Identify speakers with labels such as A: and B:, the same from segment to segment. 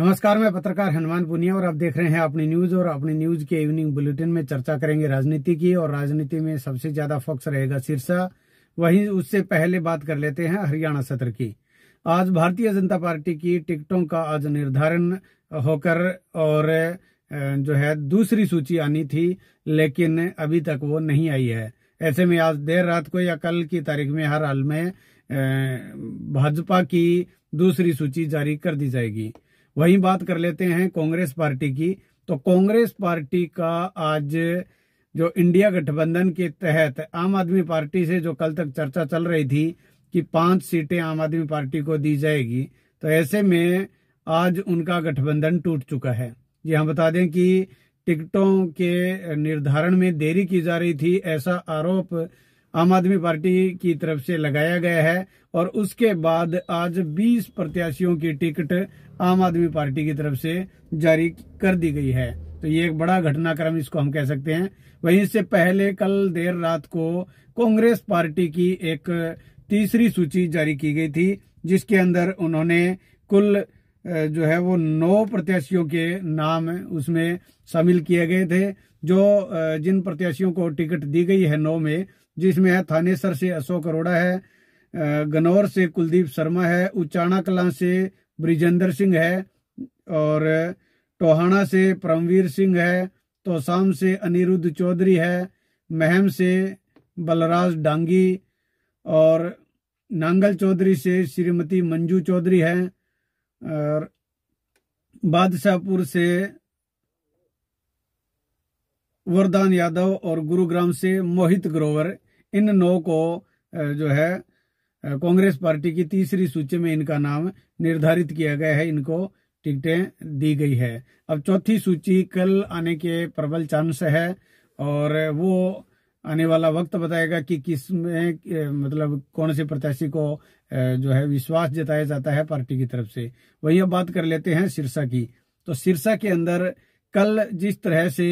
A: नमस्कार मैं पत्रकार हनुमान पुनिया और आप देख रहे हैं अपनी न्यूज और अपनी न्यूज के इवनिंग बुलेटिन में चर्चा करेंगे राजनीति की और राजनीति में सबसे ज्यादा फोकस रहेगा सिरसा वहीं उससे पहले बात कर लेते हैं हरियाणा सत्र की आज भारतीय जनता पार्टी की टिकटों का आज निर्धारण होकर और जो है दूसरी सूची आनी थी लेकिन अभी तक वो नहीं आई है ऐसे में आज देर रात को या कल की तारीख में हर हाल में भाजपा की दूसरी सूची जारी कर दी जाएगी वही बात कर लेते हैं कांग्रेस पार्टी की तो कांग्रेस पार्टी का आज जो इंडिया गठबंधन के तहत आम आदमी पार्टी से जो कल तक चर्चा चल रही थी कि पांच सीटें आम आदमी पार्टी को दी जाएगी तो ऐसे में आज उनका गठबंधन टूट चुका है जी हम हाँ, बता दें कि टिकटों के निर्धारण में देरी की जा रही थी ऐसा आरोप आम आदमी पार्टी की तरफ से लगाया गया है और उसके बाद आज 20 प्रत्याशियों की टिकट आम आदमी पार्टी की तरफ से जारी कर दी गई है तो ये एक बड़ा घटनाक्रम इसको हम कह सकते हैं वहीं इससे पहले कल देर रात को कांग्रेस पार्टी की एक तीसरी सूची जारी की गई थी जिसके अंदर उन्होंने कुल जो है वो नौ प्रत्याशियों के नाम उसमें शामिल किए गए थे जो जिन प्रत्याशियों को टिकट दी गई है नौ में जिसमें है थानेसर से अशोक अरोड़ा है गनौर से कुलदीप शर्मा है उचाणा कला से ब्रिजेंद्र सिंह है और टोहाना से परमवीर सिंह है तोसाम से अनिरुद्ध चौधरी है महम से बलराज डांगी और नांगल चौधरी से श्रीमती मंजू चौधरी है और बादशाहपुर से वरदान यादव और गुरुग्राम से मोहित ग्रोवर इन नौ को जो है कांग्रेस पार्टी की तीसरी सूची में इनका नाम निर्धारित किया गया है इनको टिकटें दी गई है अब चौथी सूची कल आने के प्रबल चांस है और वो आने वाला वक्त बताएगा कि किस में मतलब कौन से प्रत्याशी को जो है विश्वास जताया जाता है पार्टी की तरफ से वही अब बात कर लेते हैं सिरसा की तो सिरसा के अंदर कल जिस तरह से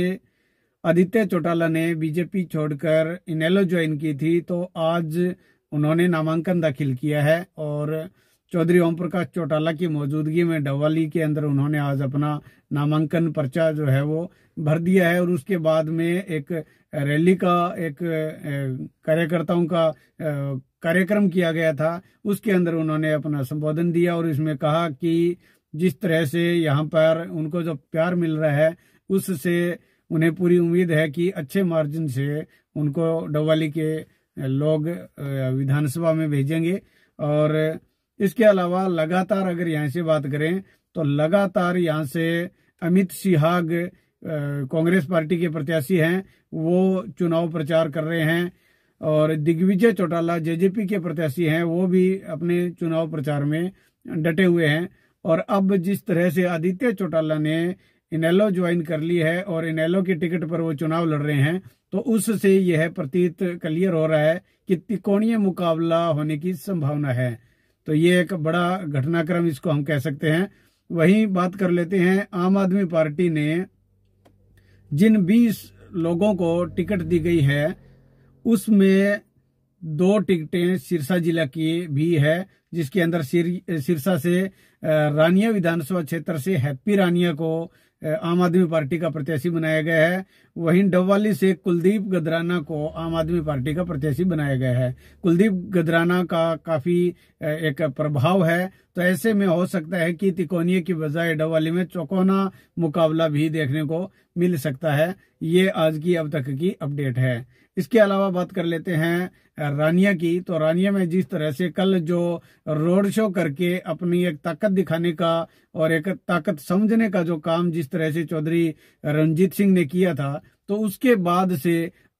A: आदित्य चौटाला ने बीजेपी छोड़कर इनेलो ज्वाइन की थी तो आज उन्होंने नामांकन दाखिल किया है और चौधरी ओम प्रकाश चौटाला की मौजूदगी में डवाली के अंदर उन्होंने आज अपना नामांकन पर्चा जो है वो भर दिया है और उसके बाद में एक रैली का एक कार्यकर्ताओं का कार्यक्रम किया गया था उसके अंदर उन्होंने अपना संबोधन दिया और इसमें कहा कि जिस तरह से यहाँ पर उनको जो प्यार मिल रहा है उससे उन्हें पूरी उम्मीद है कि अच्छे मार्जिन से उनको डवाली के लोग विधानसभा में भेजेंगे और इसके अलावा लगातार अगर यहाँ से बात करें तो लगातार यहाँ से अमित सिहाग कांग्रेस पार्टी के प्रत्याशी हैं वो चुनाव प्रचार कर रहे हैं और दिग्विजय चौटाला जेजेपी के प्रत्याशी हैं वो भी अपने चुनाव प्रचार में डटे हुए हैं और अब जिस तरह से आदित्य चौटाला ने इनेलो ज्वाइन कर ली है और इनेलो की टिकट पर वो चुनाव लड़ रहे हैं तो उससे यह प्रतीत क्लियर हो रहा है कि तिकोणीय मुकाबला होने की संभावना है तो ये एक बड़ा घटनाक्रम इसको हम कह सकते हैं वहीं बात कर लेते हैं आम आदमी पार्टी ने जिन 20 लोगों को टिकट दी गई है उसमें दो टिकटें सिरसा जिला की भी है जिसके अंदर सिरसा से रानिया विधानसभा क्षेत्र से हैप्पी रानिया को आम आदमी पार्टी का प्रत्याशी बनाया गया है वहीं डवाली से कुलदीप गदराना को आम आदमी पार्टी का प्रत्याशी बनाया गया है कुलदीप गदराना का काफी एक प्रभाव है तो ऐसे में हो सकता है कि तिकोनिये की बजाय डवाली में चौकोना मुकाबला भी देखने को मिल सकता है ये आज की अब तक की अपडेट है इसके अलावा बात कर लेते हैं रानिया की तो रानिया में जिस तरह से कल जो रोड शो करके अपनी एक ताकत दिखाने का और एक ताकत समझने का जो काम जिस तरह से चौधरी रंजीत सिंह ने किया था तो उसके बाद से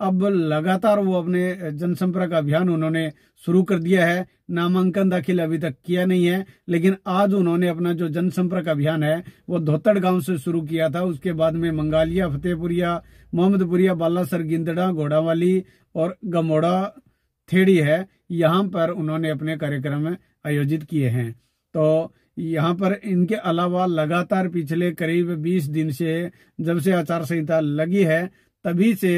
A: अब लगातार वो अपने जनसंपर्क अभियान उन्होंने शुरू कर दिया है नामांकन दाखिल अभी तक किया नहीं है लेकिन आज उन्होंने अपना जो जनसंपर्क अभियान है वो धोतड़ गांव से शुरू किया था उसके बाद में मंगालिया फतेहपुरिया मोहम्मदपुरिया बालासर गिंदड़ा घोड़ावाली और गमोड़ा थेड़ी है यहाँ पर उन्होंने अपने कार्यक्रम आयोजित किए हैं तो यहाँ पर इनके अलावा लगातार पिछले करीब 20 दिन से जब से आचार संहिता लगी है तभी से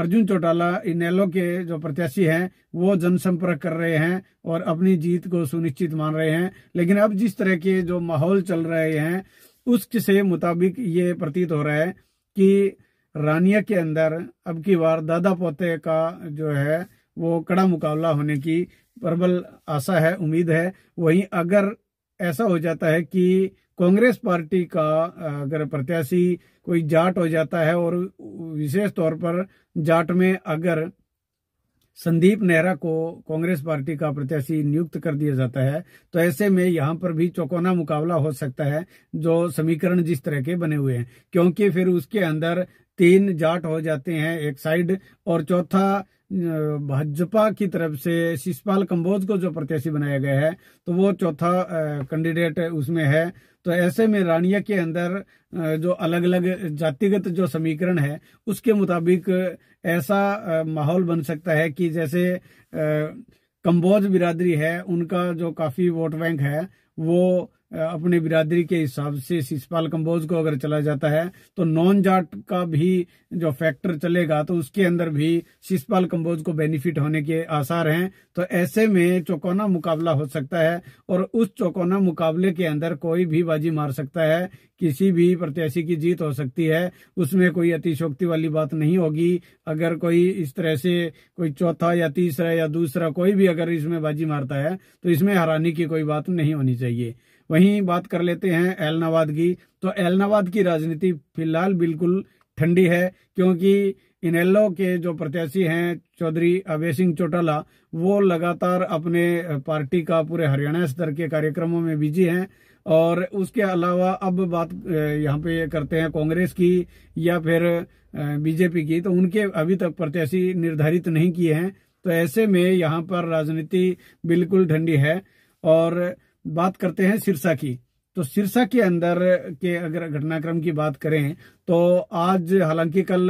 A: अर्जुन चौटाला इनेलो के जो प्रत्याशी हैं वो जनसंपर्क कर रहे हैं और अपनी जीत को सुनिश्चित मान रहे हैं लेकिन अब जिस तरह के जो माहौल चल रहे हैं उसके मुताबिक ये प्रतीत हो रहा है कि रानिया के अंदर अब की बार दादा पोते का जो है वो कड़ा मुकाबला होने की प्रबल आशा है उम्मीद है वहीं अगर ऐसा हो जाता है कि कांग्रेस पार्टी का अगर प्रत्याशी कोई जाट हो जाता है और विशेष तौर पर जाट में अगर संदीप नेहरा को कांग्रेस पार्टी का प्रत्याशी नियुक्त कर दिया जाता है तो ऐसे में यहाँ पर भी चौकोना मुकाबला हो सकता है जो समीकरण जिस तरह के बने हुए हैं क्योंकि फिर उसके अंदर तीन जाट हो जाते हैं एक साइड और चौथा भाजपा की तरफ से शिषपाल कंबोज को जो प्रत्याशी बनाया गया है तो वो चौथा कैंडिडेट उसमें है तो ऐसे में रानिया के अंदर जो अलग अलग जातिगत जो समीकरण है उसके मुताबिक ऐसा माहौल बन सकता है कि जैसे कंबोज बिरादरी है उनका जो काफी वोट बैंक है वो अपने बिरादरी के हिसाब से शिशपाल कम्बोज को अगर चला जाता है तो नॉन जाट का भी जो फैक्टर चलेगा तो उसके अंदर भी शिशपाल कम्बोज को बेनिफिट होने के आसार हैं तो ऐसे में चौकोना मुकाबला हो सकता है और उस चौकोना मुकाबले के अंदर कोई भी बाजी मार सकता है किसी भी प्रत्याशी की जीत हो सकती है उसमें कोई अतिशोक्ति वाली बात नहीं होगी अगर कोई इस तरह से कोई चौथा या तीसरा या दूसरा कोई भी अगर इसमें बाजी मारता है तो इसमें हराने की कोई बात नहीं होनी चाहिए वहीं बात कर लेते हैं एलनाबाद की तो एलनाबाद की राजनीति फिलहाल बिल्कुल ठंडी है क्योंकि एलो के जो प्रत्याशी हैं चौधरी अभय सिंह चौटाला वो लगातार अपने पार्टी का पूरे हरियाणा स्तर के कार्यक्रमों में बिजी हैं और उसके अलावा अब बात यहाँ पे करते हैं कांग्रेस की या फिर बीजेपी की तो उनके अभी तक प्रत्याशी निर्धारित नहीं किए हैं तो ऐसे में यहाँ पर राजनीति बिल्कुल ठंडी है और बात करते हैं सिरसा की तो सिरसा के अंदर के अगर घटनाक्रम की बात करें तो आज हालांकि कल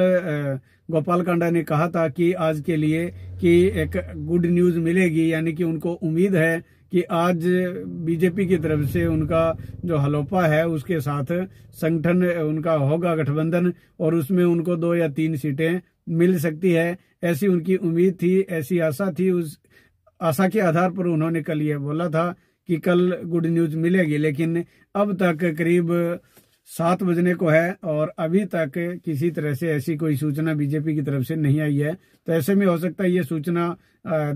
A: गोपाल कांडा ने कहा था कि आज के लिए कि एक गुड न्यूज मिलेगी यानी कि उनको उम्मीद है कि आज बीजेपी की तरफ से उनका जो हलोपा है उसके साथ संगठन उनका होगा गठबंधन और उसमें उनको दो या तीन सीटें मिल सकती है ऐसी उनकी उम्मीद थी ऐसी आशा थी उस आशा के आधार पर उन्होंने कल ये बोला था कि कल गुड न्यूज मिलेगी लेकिन अब तक करीब सात बजने को है और अभी तक किसी तरह से ऐसी कोई सूचना बीजेपी की तरफ से नहीं आई है तो ऐसे में हो सकता है ये सूचना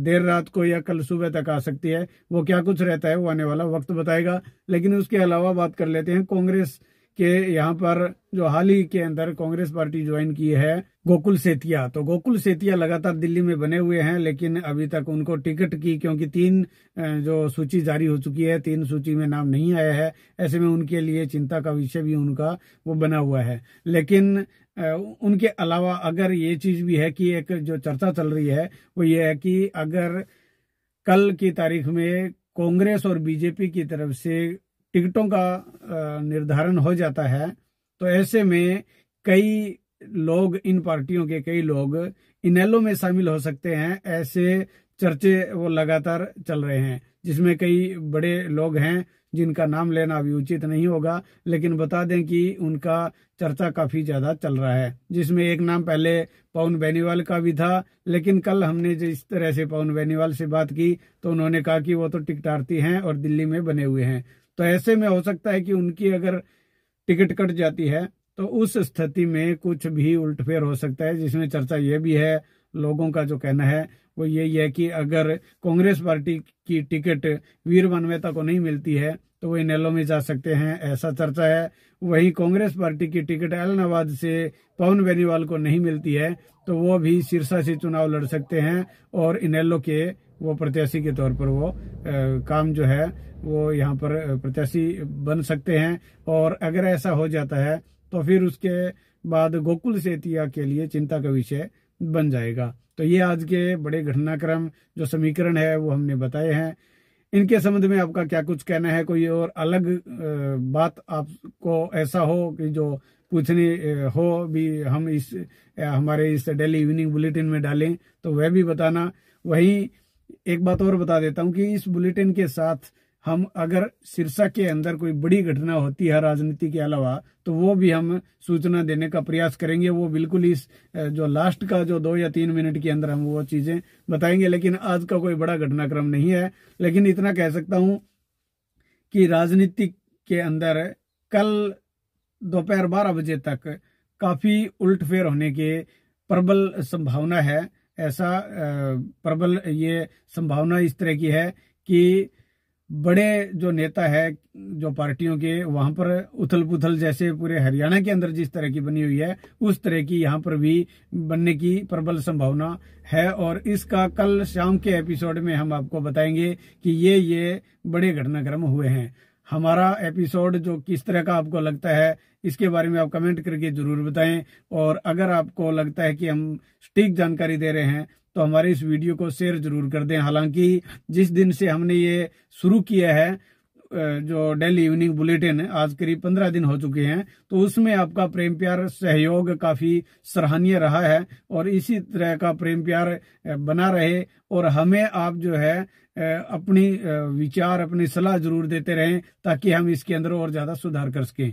A: देर रात को या कल सुबह तक आ सकती है वो क्या कुछ रहता है वो आने वाला वक्त बताएगा लेकिन उसके अलावा बात कर लेते हैं कांग्रेस कि यहाँ पर जो हाल ही के अंदर कांग्रेस पार्टी ज्वाइन की है गोकुल सेतिया तो गोकुल सेतिया लगातार दिल्ली में बने हुए हैं लेकिन अभी तक उनको टिकट की क्योंकि तीन जो सूची जारी हो चुकी है तीन सूची में नाम नहीं आया है ऐसे में उनके लिए चिंता का विषय भी उनका वो बना हुआ है लेकिन उनके अलावा अगर ये चीज भी है कि एक जो चर्चा चल रही है वो ये है कि अगर कल की तारीख में कांग्रेस और बीजेपी की तरफ से टिकटों का निर्धारण हो जाता है तो ऐसे में कई लोग इन पार्टियों के कई लोग इनेलो में शामिल हो सकते हैं ऐसे चर्चे वो लगातार चल रहे हैं जिसमें कई बड़े लोग हैं जिनका नाम लेना अभी उचित नहीं होगा लेकिन बता दें कि उनका चर्चा काफी ज्यादा चल रहा है जिसमें एक नाम पहले पवन बेनीवाल का भी था लेकिन कल हमने जिस तरह से पवन बेनीवाल से बात की तो उन्होंने कहा कि वो तो टिकटार्थी हैं और दिल्ली में बने हुए हैं तो ऐसे में हो सकता है कि उनकी अगर टिकट कट जाती है तो उस स्थिति में कुछ भी उल्टफेर हो सकता है जिसमें चर्चा ये भी है लोगों का जो कहना है वो यही है कि अगर कांग्रेस पार्टी की टिकट वीर मानवेता को नहीं मिलती है तो वो इनेलो में जा सकते हैं ऐसा चर्चा है वहीं कांग्रेस पार्टी की टिकट अलनाबाद से पवन बेनीवाल को नहीं मिलती है तो वो भी सिरसा से चुनाव लड़ सकते हैं और इनेलो के वो प्रत्याशी के तौर पर वो आ, काम जो है वो यहाँ पर प्रत्याशी बन सकते हैं और अगर ऐसा हो जाता है तो फिर उसके बाद गोकुल सेतिया के लिए चिंता का विषय बन जाएगा तो ये आज के बड़े घटनाक्रम जो समीकरण है वो हमने बताए हैं इनके संबंध में आपका क्या कुछ कहना है कोई और अलग बात आपको ऐसा हो कि जो पूछनी हो भी हम इस हमारे इस डेली इवनिंग बुलेटिन में डालें तो वह भी बताना वहीं एक बात और बता देता हूं कि इस बुलेटिन के साथ हम अगर सिरसा के अंदर कोई बड़ी घटना होती है राजनीति के अलावा तो वो भी हम सूचना देने का प्रयास करेंगे वो बिल्कुल इस जो लास्ट का जो दो या तीन मिनट के अंदर हम वो चीजें बताएंगे लेकिन आज का कोई बड़ा घटनाक्रम नहीं है लेकिन इतना कह सकता हूं कि राजनीति के अंदर कल दोपहर बारह बजे तक काफी उल्टफेर होने के प्रबल संभावना है ऐसा प्रबल ये संभावना इस तरह की है कि बड़े जो नेता है जो पार्टियों के वहां पर उथल पुथल जैसे पूरे हरियाणा के अंदर जिस तरह की बनी हुई है उस तरह की यहाँ पर भी बनने की प्रबल संभावना है और इसका कल शाम के एपिसोड में हम आपको बताएंगे कि ये ये बड़े घटनाक्रम हुए हैं हमारा एपिसोड जो किस तरह का आपको लगता है इसके बारे में आप कमेंट करके जरूर बताएं और अगर आपको लगता है कि हम सटीक जानकारी दे रहे हैं तो हमारे इस वीडियो को शेयर जरूर कर दें हालांकि जिस दिन से हमने ये शुरू किया है जो डेली इवनिंग बुलेटिन आज करीब पंद्रह दिन हो चुके हैं तो उसमें आपका प्रेम प्यार सहयोग काफी सराहनीय रहा है और इसी तरह का प्रेम प्यार बना रहे और हमें आप जो है अपनी विचार अपनी सलाह जरूर देते रहें ताकि हम इसके अंदर और ज्यादा सुधार कर सकें